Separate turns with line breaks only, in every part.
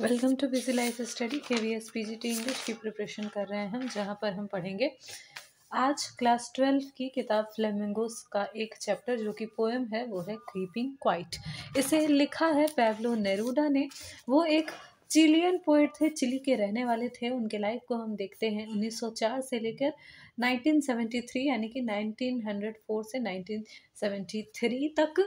Welcome to busy life study K V S P G T English की preparation कर रहे हैं जहाँ पर हम पढ़ेंगे आज क्लास ट्वेल्व की किताब फ्लेमिंगोस का एक चैप्टर जो कि पोएम है वो है क्रीपिंग क्वाइट इसे लिखा है पैब्लो नेरूडा ने वो एक चिलियन पोइट थे चिली के रहने वाले थे उनके लाइफ को हम देखते हैं 1904 से लेकर 1973 यानी कि 1904 से 1973 तक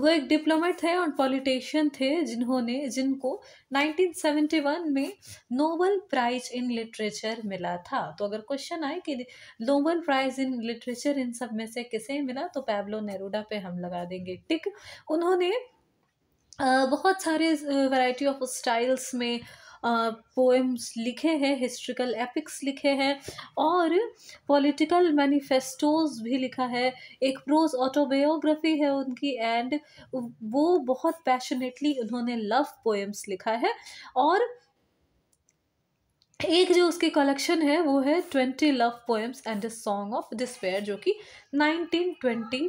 वो एक डिप्लोमेट थे और पॉलिटिशियन थे जिन्होंने जिनको 1971 में नोबल प्राइज इन लिटरेचर मिला था तो अगर क्वेश्चन आए कि नोबल प्राइज इन लिटरेचर इन सब में से किसे मिला तो पैबलो नेरुडा पे हम लगा देंगे टिक उन्होंने बहुत सारे वैरायटी ऑफ स्टाइल्स में पोएम्स लिखे हैं हिस्ट्रिकल एपिक्स लिखे हैं और पॉलिटिकल मैनिफेस्टोज भी लिखा है एक प्रोज ऑटोबायोग्राफी है उनकी एंड वो बहुत पैशनेटली उन्होंने लव पोएम्स लिखा है और एक जो उसकी कलेक्शन है वो है twenty love poems and a song of despair जो कि नाइनटीन ट्वेंटी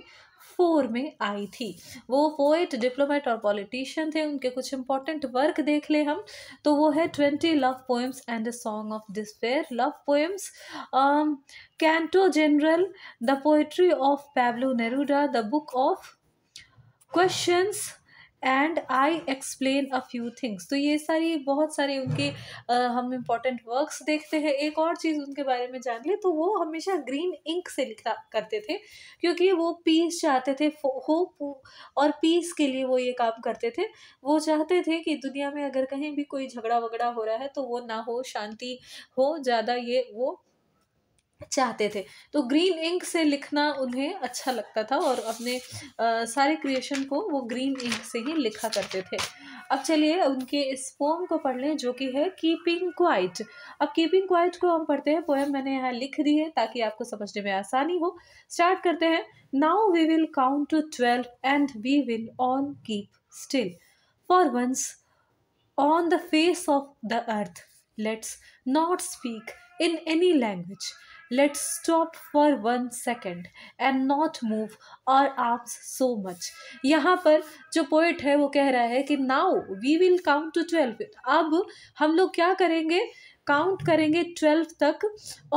फोर में आई थी वो पोएट डिप्लोमेट और पॉलिटिशियन थे उनके कुछ इंपॉर्टेंट वर्क देख ले हम तो वो है twenty love poems and a song of despair love poems canto general the poetry of Pablo Neruda the book of questions and I explain a few things तो ये सारी बहुत सारी उनके आ, हम इम्पोर्टेंट वर्क्स देखते हैं एक और चीज़ उनके बारे में जान ले तो वो हमेशा ग्रीन इंक से लिखा करते थे क्योंकि वो पीस चाहते थे होप और पीस के लिए वो ये काम करते थे वो चाहते थे कि दुनिया में अगर कहीं भी कोई झगड़ा वगड़ा हो रहा है तो वो ना हो शांति हो ज़्यादा ये वो चाहते थे तो ग्रीन इंक से लिखना उन्हें अच्छा लगता था और अपने आ, सारे क्रिएशन को वो ग्रीन इंक से ही लिखा करते थे अब चलिए उनके इस पोम को पढ़ लें जो कि है कीपिंग क्वाइट अब कीपिंग क्वाइट को हम पढ़ते हैं पोएम मैंने यहाँ लिख दी है ताकि आपको समझने में आसानी हो स्टार्ट करते हैं now we will count to twelve and we will all keep still for once on the face of the earth let's not speak in any language Let's stop for one second and not move our arms so much यहाँ पर जो poet है वो कह रहा है कि now we will count to twelve अब हम लोग क्या करेंगे काउंट करेंगे ट्वेल्व तक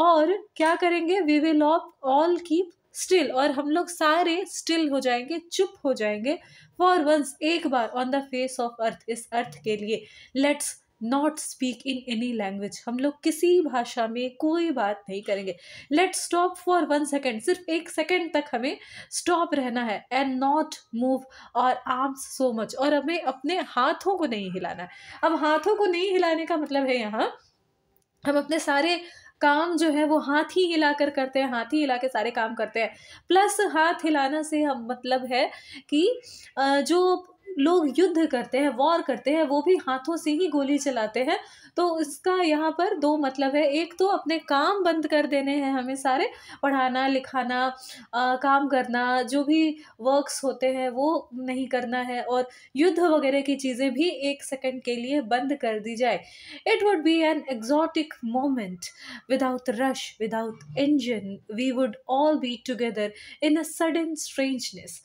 और क्या करेंगे वी विल ऑप ऑल कीप स्टिल और हम लोग सारे स्टिल हो जाएंगे चुप हो जाएंगे फॉर वंस एक बार on the face of earth इस अर्थ के लिए let's not speak in any language हम लोग किसी भाषा में कोई बात नहीं करेंगे let stop for one second सिर्फ एक सेकेंड तक हमें स्टॉप रहना है and not move our arms so much और हमें अपने हाथों को नहीं हिलाना है अब हाथों को नहीं हिलाने का मतलब है यहाँ हम अपने सारे काम जो है वो हाथ ही हिला कर करते हैं हाथ ही हिला के सारे काम करते हैं प्लस हाथ हिलाना से हम मतलब है कि जो लोग युद्ध करते हैं वॉर करते हैं वो भी हाथों से ही गोली चलाते हैं तो इसका यहाँ पर दो मतलब है एक तो अपने काम बंद कर देने हैं हमें सारे पढ़ाना लिखाना आ, काम करना जो भी वर्क्स होते हैं वो नहीं करना है और युद्ध वगैरह की चीज़ें भी एक सेकंड के लिए बंद कर दी जाए it would be an exotic moment without rush without engine we would all be together in a sudden strangeness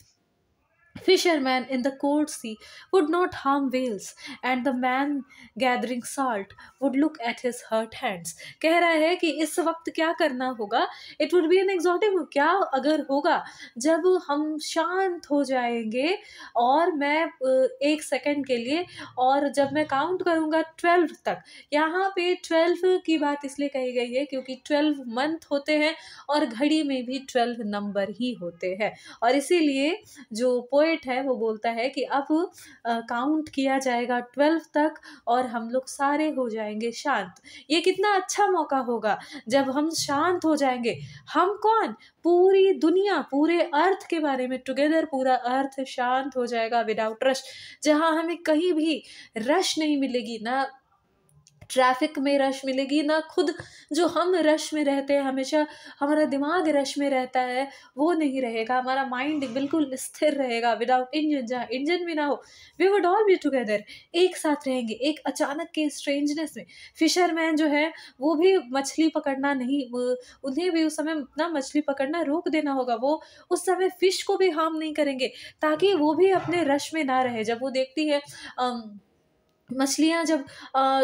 fisherman in the cold sea would not harm whales and the man gathering salt would look at his hurt hands कह रहा है कि इस वक्त क्या करना होगा it would be an exotic क्या अगर होगा जब हम शांत हो जाएंगे और मैं एक सेकंड के लिए और जब मैं काउंट करूंगा ट्वेल्व तक यहाँ पे ट्वेल्व की बात इसलिए कही गई है क्योंकि ट्वेल्व मंथ होते हैं और घड़ी में भी ट्वेल्व नंबर ही होते हैं और इसीलिए जो पोए पोएट है वो बोलता है कि अब काउंट किया जाएगा ट्वेल्व तक और हम लोग सारे हो जाएंगे शांत ये कितना अच्छा मौका होगा जब हम शांत हो जाएंगे हम कौन पूरी दुनिया पूरे अर्थ के बारे में टुगेदर पूरा अर्थ शांत हो जाएगा विदाउट रश जहाँ हमें कहीं भी रश नहीं मिलेगी ना ट्रैफिक में रश मिलेगी ना खुद जो हम रश में रहते हैं हमेशा हमारा दिमाग रश में रहता है वो नहीं रहेगा हमारा माइंड बिल्कुल स्थिर रहेगा विदाउट इंजन जहाँ इंजन भी ना हो we would all be together एक साथ रहेंगे एक अचानक के स्ट्रेंजनेस में फिशरमैन जो है वो भी मछली पकड़ना नहीं उन्हें भी उस समय ना मछली पकड़ना रोक देना होगा वो उस समय फ़िश को भी हार्म नहीं करेंगे ताकि वो भी अपने रश में ना रहे जब वो देखती है आ, मछलियाँ जब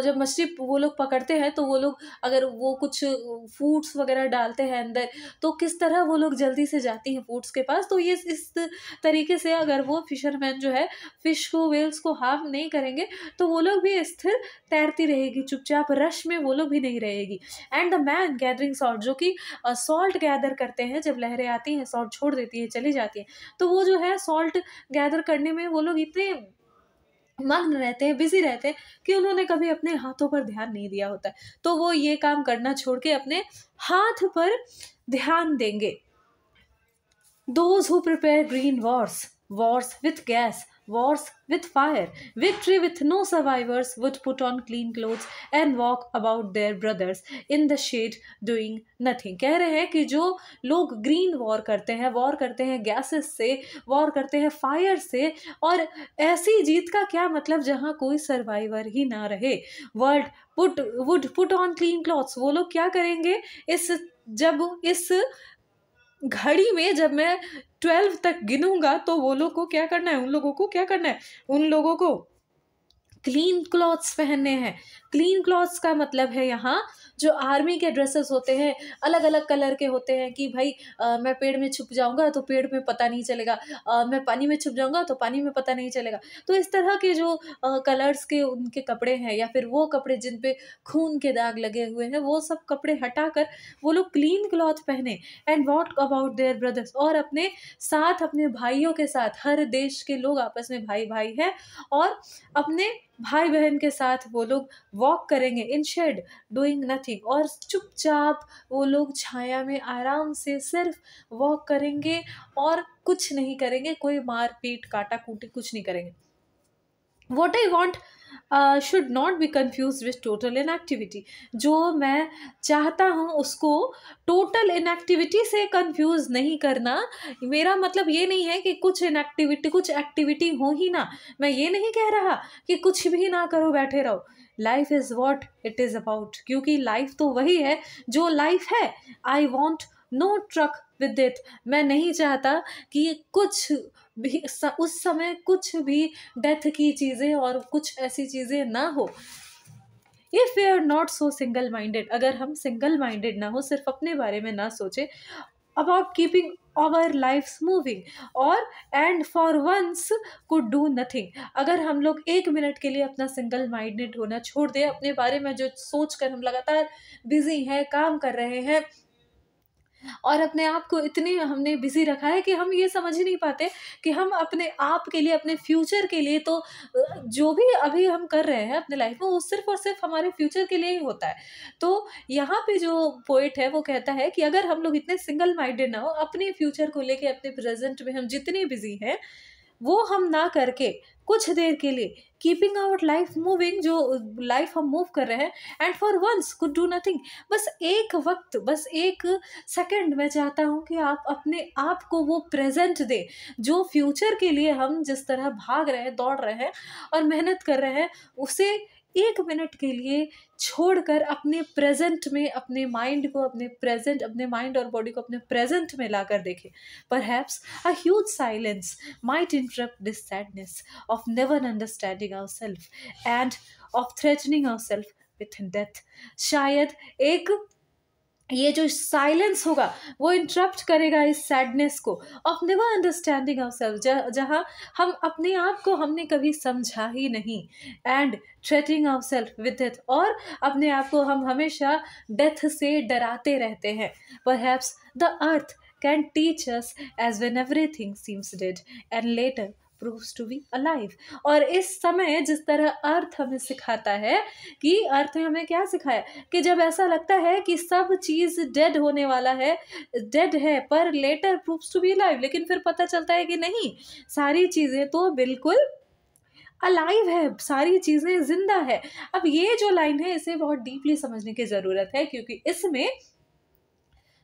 जब मछली वो लोग पकड़ते हैं तो वो लोग अगर वो कुछ फूड्स वगैरह डालते हैं अंदर तो किस तरह वो लोग जल्दी से जाती हैं फूड्स के पास तो ये इस तरीके से अगर वो फिशरमैन जो है फिश को वेल्स को हार्म नहीं करेंगे तो वो लोग भी स्थिर तैरती रहेगी चुपचाप रश में वो लोग भी नहीं रहेगी and the man gathering salt जो कि सॉल्ट गैदर करते हैं जब लहरें आती हैं सॉल्ट छोड़ देती हैं चली जाती हैं तो वो जो है सॉल्ट गैदर करने में वो लोग इतने मग्न रहते हैं बिजी रहते हैं कि उन्होंने कभी अपने हाथों पर ध्यान नहीं दिया होता है तो वो ये काम करना छोड़ के अपने हाथ पर ध्यान देंगे those who prepare green wars wars with gas wars with fire. Victory with no survivors would put on clean clothes and walk about their brothers in the shade doing nothing. कह रहे हैं कि जो लोग green war करते हैं war करते हैं gases से war करते हैं fire से और ऐसी जीत का क्या मतलब जहाँ कोई survivor ही ना रहे world put would put on clean clothes वो लोग क्या करेंगे इस जब इस घड़ी में जब मैं ट्वेल्व तक गिनूंगा तो वो लोग को क्या करना है उन लोगों को क्या करना है उन लोगों को क्लीन क्लॉथ्स पहनने हैं क्लीन क्लॉथ्स का मतलब है यहाँ जो आर्मी के ड्रेसेस होते हैं अलग अलग कलर के होते हैं कि भाई आ, मैं पेड़ में छुप जाऊँगा तो पेड़ में पता नहीं चलेगा आ, मैं पानी में छुप जाऊँगा तो पानी में पता नहीं चलेगा तो इस तरह के जो आ, कलर्स के उनके कपड़े हैं या फिर वो कपड़े जिन पे खून के दाग लगे हुए हैं वो सब कपड़े हटा कर वो लोग क्लीन क्लॉथ पहने and what about their brothers और अपने साथ अपने भाइयों के साथ हर देश के लोग आपस में भाई भाई हैं और अपने भाई बहन के साथ वो लोग वॉक करेंगे इन शेड डूइंग नथिंग और चुपचाप वो लोग छाया में आराम से सिर्फ वॉक करेंगे और कुछ नहीं करेंगे कोई मारपीट काटा कूटी कुछ नहीं करेंगे what I want should not be confuse with total inactivity जो मैं चाहता हूँ उसको टोटल इनएक्टिविटी से कन्फ्यूज़ नहीं करना मेरा मतलब ये नहीं है कि कुछ इनएक्टिविटी कुछ एक्टिविटी हो ही ना मैं ये नहीं कह रहा कि कुछ भी ना करो बैठे रहो life is what it is about क्योंकि लाइफ तो वही है जो लाइफ है I want no truck with it मैं नहीं चाहता कि कुछ भी उस समय कुछ भी डेथ की चीज़ें और कुछ ऐसी चीज़ें ना हो if we are not so single minded अगर हम सिंगल माइंडेड ना हो सिर्फ अपने बारे में ना सोचें about keeping our life moving और and for once could do nothing अगर हम लोग एक मिनट के लिए अपना सिंगल माइंडेड होना छोड़ दें अपने बारे में जो सोच कर हम लगातार बिजी हैं काम कर रहे हैं और अपने आप को इतने हमने बिज़ी रखा है कि हम ये समझ ही नहीं पाते कि हम अपने आप के लिए अपने फ्यूचर के लिए तो जो भी अभी हम कर रहे हैं अपने लाइफ में वो सिर्फ और सिर्फ हमारे फ्यूचर के लिए ही होता है तो यहाँ पे जो पोइट है वो कहता है कि अगर हम लोग इतने सिंगल माइंडेड ना हो अपने फ्यूचर को लेके अपने प्रेजेंट में हम जितने बिजी हैं वो हम ना करके कुछ देर के लिए कीपिंग आवर लाइफ मूविंग जो लाइफ हम मूव कर रहे हैं and for once could do nothing बस एक वक्त बस एक सेकंड मैं चाहता हूँ कि आप अपने आप को वो प्रेजेंट दें जो फ्यूचर के लिए हम जिस तरह भाग रहे हैं दौड़ रहे हैं और मेहनत कर रहे हैं उसे एक मिनट के लिए छोड़कर अपने प्रेजेंट में अपने माइंड को अपने प्रेजेंट अपने माइंड और बॉडी को अपने प्रेजेंट में ला कर देखें perhaps a huge silence might interrupt this sadness of never understanding our self and of threatening our self with death शायद एक ये जो साइलेंस होगा वो इंटरप्ट करेगा इस सैडनेस को of never understanding of self जहाँ हम अपने आप को हमने कभी समझा ही नहीं and threatening of self with death और अपने आप को हम हमेशा डेथ से डराते रहते हैं perhaps the earth can teach us as when everything seems dead and later proves to be alive और इस समय जिस तरह अर्थ हमें सिखाता है कि अर्थ ने हमें क्या सिखाया कि जब ऐसा लगता है कि सब चीज़ डेड होने वाला है डेड है पर later proves to be live लेकिन फिर पता चलता है कि नहीं सारी चीज़ें तो बिल्कुल अलाइव है सारी चीज़ें जिंदा है अब ये जो लाइन है इसे बहुत डीपली समझने की ज़रूरत है क्योंकि इसमें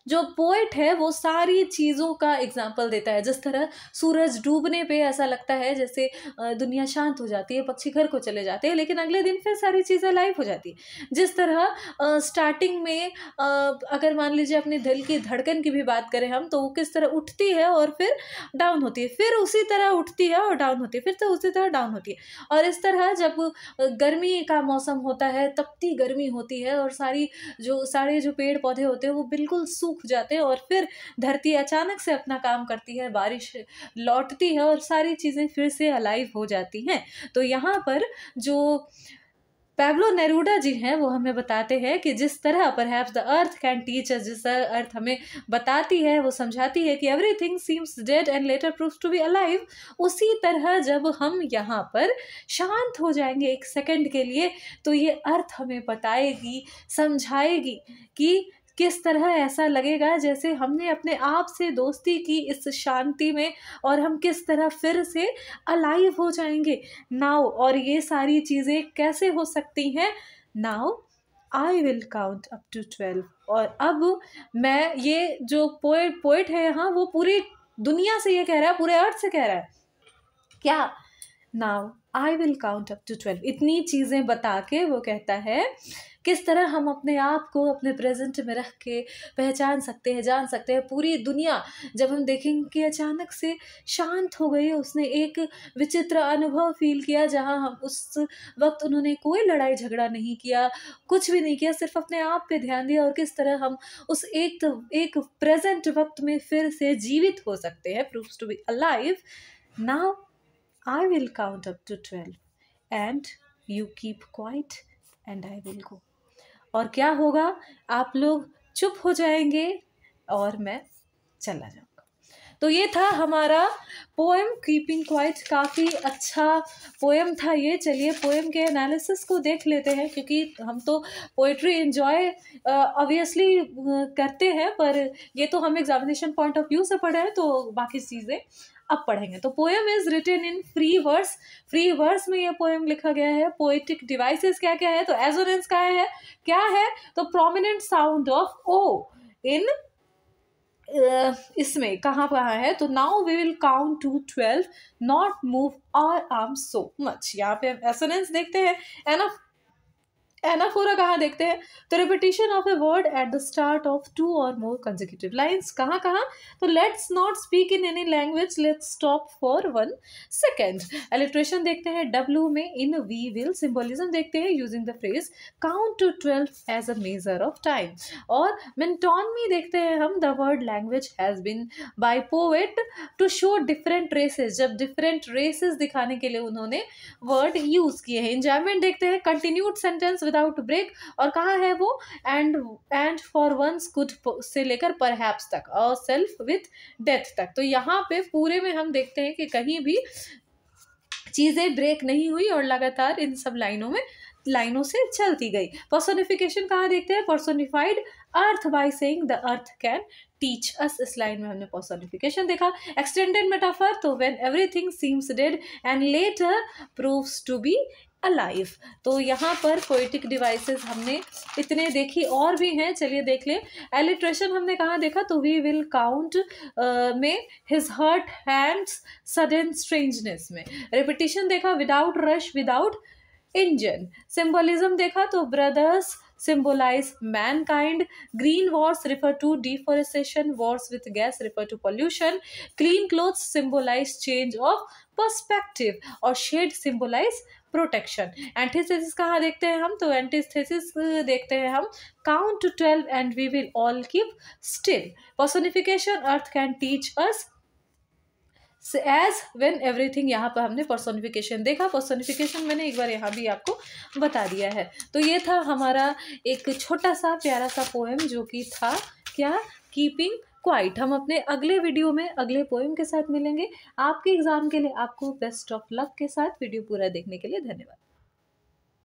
जो पोइट है वो सारी चीज़ों का एग्जाम्पल देता है जिस तरह सूरज डूबने पे ऐसा लगता है जैसे दुनिया शांत हो जाती है पक्षी घर को चले जाते हैं लेकिन अगले दिन फिर सारी चीज़ें लाइव हो जाती है जिस तरह स्टार्टिंग में अगर मान लीजिए अपने दिल की धड़कन की भी बात करें हम तो वो किस तरह उठती है और फिर डाउन होती है फिर उसी तरह उठती है और डाउन होती है फिर तो उसी तरह डाउन होती है और इस तरह जब गर्मी का मौसम होता है तपती गर्मी होती है और सारी जो सारे जो पेड़ पौधे होते हैं वो बिल्कुल सूख सूख जाते हैं और फिर धरती अचानक से अपना काम करती है बारिश लौटती है और सारी चीज़ें फिर से अलाइव हो जाती हैं तो यहाँ पर जो पैब्लो नेरूडा जी हैं वो हमें बताते हैं कि जिस तरह पर the earth can teach us जिस तरह अर्थ हमें बताती है वो समझाती है कि everything seems dead and later proof to be alive उसी तरह जब हम यहाँ पर शांत हो जाएंगे एक सेकंड के लिए तो ये अर्थ हमें बताएगी समझाएगी कि किस तरह ऐसा लगेगा जैसे हमने अपने आप से दोस्ती की इस शांति में और हम किस तरह फिर से अलाइव हो जाएंगे नाव और ये सारी चीज़ें कैसे हो सकती हैं now I will count up to twelve और अब मैं ये जो पोएट पोएट है यहाँ वो पूरी दुनिया से ये कह रहा है पूरे अर्थ से कह रहा है क्या now I will count up to twelve इतनी चीज़ें बता के वो कहता है किस तरह हम अपने आप को अपने प्रेजेंट में रख के पहचान सकते हैं जान सकते हैं पूरी दुनिया जब हम देखेंगे कि अचानक से शांत हो गई उसने एक विचित्र अनुभव फील किया जहां हम उस वक्त उन्होंने कोई लड़ाई झगड़ा नहीं किया कुछ भी नहीं किया सिर्फ अपने आप पे ध्यान दिया और किस तरह हम उस एक एक प्रेजेंट वक्त में फिर से जीवित हो सकते हैं proves to be alive now I will count up to twelve and you keep quiet and I will go. और क्या होगा आप लोग चुप हो जाएंगे और मैं चला जाऊँगा तो ये था हमारा पोएम कीपिंग क्वाइट काफ़ी अच्छा पोएम था ये चलिए पोएम के एनालिसिस को देख लेते हैं क्योंकि हम तो पोइट्री इन्जॉय ऑब्वियसली करते हैं पर ये तो हम एग्जामिनेशन पॉइंट ऑफ व्यू से पढ़े हैं तो बाकी चीज़ें अब पढ़ेंगे तो poem is written in free verse free verse में ये पोएम लिखा गया है पोएटिक डिवाइसेस क्या क्या है तो एजोरेंस क्या है क्या है तो prominent sound of O in इसमें कहाँ कहाँ है तो now we will count to twelve not move our arm so much यहाँ पे एसोनेंस देखते हैं एंड ऑफ एनाफोरा कहाँ देखते हैं तो repetition of a word at the start of two और मोर कंजिक्यूटिव लाइन्स कहाँ कहाँ तो let's not speak in any language let's stop for one second alliteration देखते हैं डब्ल्यू में इन वी विल सिम्बोलिज्म देखते हैं using the phrase count to twelve as a measure of time और मिनटॉनमी देखते हैं हम the word language has been by poet to show different races जब डिफरेंट रेसेज दिखाने के लिए उन्होंने वर्ड यूज़ किए हैं इंजॉयमेंट देखते हैं continued sentence with without break और कहाँ है वो and and for once could से लेकर पर तक और सेल्फ विथ डेथ तक तो यहाँ पे पूरे में हम देखते हैं कि कहीं भी चीज़ें ब्रेक नहीं हुई और लगातार इन सब लाइनों में लाइनों से चलती गई पर्सोनिफिकेशन कहाँ देखते हैं personified earth by saying the earth can teach us इस लाइन में हमने पर्सोनिफिकेशन देखा एक्सटेंडेड मेटाफर तो when everything seems dead and later proves to be alive तो यहाँ पर पोइटिक डिवाइसेस हमने इतने देखी और भी हैं चलिए देख लें एलिट्रेशन हमने कहाँ देखा तो वी विल काउंट में his hurt hands sudden strangeness में रिपिटिशन देखा without rush without engine symbolism देखा तो brothers symbolize mankind green wars refer to deforestation wars with gas refer to pollution clean cloth symbolize change of perspective और shade symbolize protection antithesis कहाँ देखते हैं हम तो antithesis देखते हैं हम count to twelve and we will all keep still personification earth can teach us as when everything यहाँ पर हमने पर्सोनिफिकेशन देखा पर्सोनिफिकेशन मैंने एक बार यहाँ भी आपको बता दिया है तो ये था हमारा एक छोटा सा प्यारा सा पोएम जो कि था क्या कीपिंग क्वाइट हम अपने अगले वीडियो में अगले पोएम के साथ मिलेंगे आपके एग्ज़ाम के लिए आपको बेस्ट ऑफ लक के साथ वीडियो पूरा देखने के लिए धन्यवाद